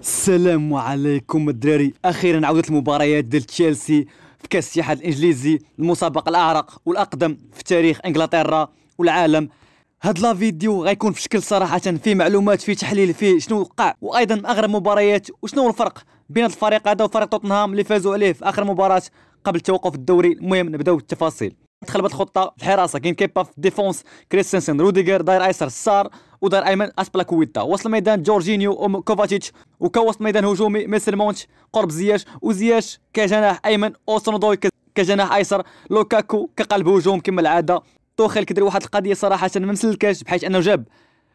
السلام عليكم الدراري اخيرا عودت المباريات ديال تشيلسي في كاس الاتحاد الانجليزي المسابقه الاعرق والاقدم في تاريخ انجلترا والعالم هاد لا فيديو غيكون في شكل صراحه فيه معلومات فيه تحليل فيه شنو وقع وايضا اغرب مباريات وشنو الفرق بين الفريق هذا وفريق توتنهام اللي فازوا عليه في اخر مباراه قبل توقف الدوري المهم نبداو بالتفاصيل تخلبت الخطه الحراسه كاين كيبا في الديفونس كريستنسن روديغر داير ايسر السار ودار ايمن اسبلاكويتا وصل الميدان جورجينيو كوفاتيتش وكوسط ميدان هجومي ميسر مونتش قرب زياش وزياش كجناح ايمن اوسنودوي كجناح ايسر لوكاكو كقلب هجوم كما العاده توخيل كدير واحد القضيه صراحه ما مسلكاش بحيث انه جاب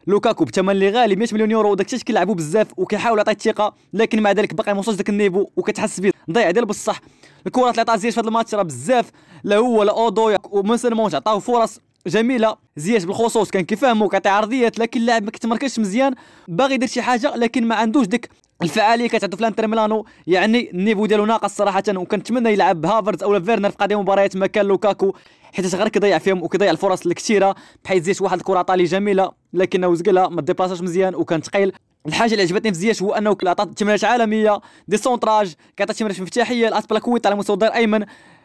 لوكاكو بثمن اللي غالي 100 مليون يورو وداك الشيء كيلعبوا بزاف وكيحاول يعطي الثقه لكن مع ذلك باقي ما وصلش داك النيفو وكتحس به ضيع ديال بصح الكرات اللي عطاها زياش في هذا الماتش راه بزاف لا هو لا اودو ومن سلمونت عطاو فرص جميله زياش بالخصوص كان كيفهمو كيعطي عرضيات لكن اللاعب ما كيتمركزش مزيان باغي يدير شي حاجه لكن ما عندوش ديك الفعاليه كتعطي في الانتر ميلانو يعني النيفو ديالو ناقص صراحه وكنتمنى يلعب هافرز او فيرنر في قادم مباريات مكان لوكاكو حيت غير كيضيع فيهم وكيضيع الفرص الكثيره بحيث زياش واحد الكره طالي جميله لكنه وزقلها ما ديباساش مزيان وكان ثقيل الحاجه اللي عجبتني في زياش هو انه عطى تمريرات عالميه دي سونتراج كيعطي تمريرات مفتاحيه الاسبلاكويت على المستوى الايمن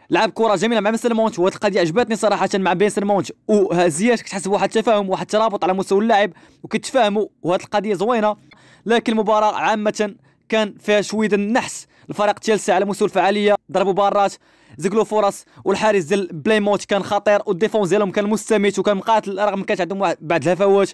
لعب كره جميله مع بنسل مونت وهذه القضيه عجبتني صراحه مع بنسل مونت وزياش كتحس بواحد التفاهم واحد الترابط على مستوى اللاعب وكتفاهموا وهذه القضيه زوينه لكن المباراه عامه كان فيها شويه النحس الفريق تشيلسي على مستوى الفعاليه ضربوا بارات زقلوا فرص والحارس ديال موت كان خطير والديفونس ديالهم كان مستميت وكان مقاتل رغم كانت عندهم بعض الهفوات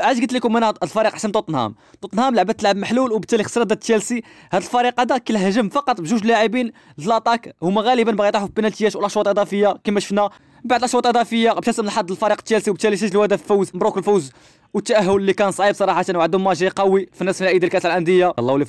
اش قلت لكم انا الفريق احسن توتنهام توتنهام لعبت تلعب محلول وبالتالي خسرت تشيلسي هذا الفريق هذا هجم فقط بجوج لاعبين لاتاك هما غالبا باغي يطيحوا في بنالتيات ولا شوط اضافيه كما شفنا بعد شوط اضافيه ابتسم الحظ الفريق تشيلسي وبالتالي سجلوا هدف فوز مبروك الفوز والتاهل اللي كان صعيب صراحه وعندهم ماجي قوي في نصف نهائي ديال كاس الانديه الله ولي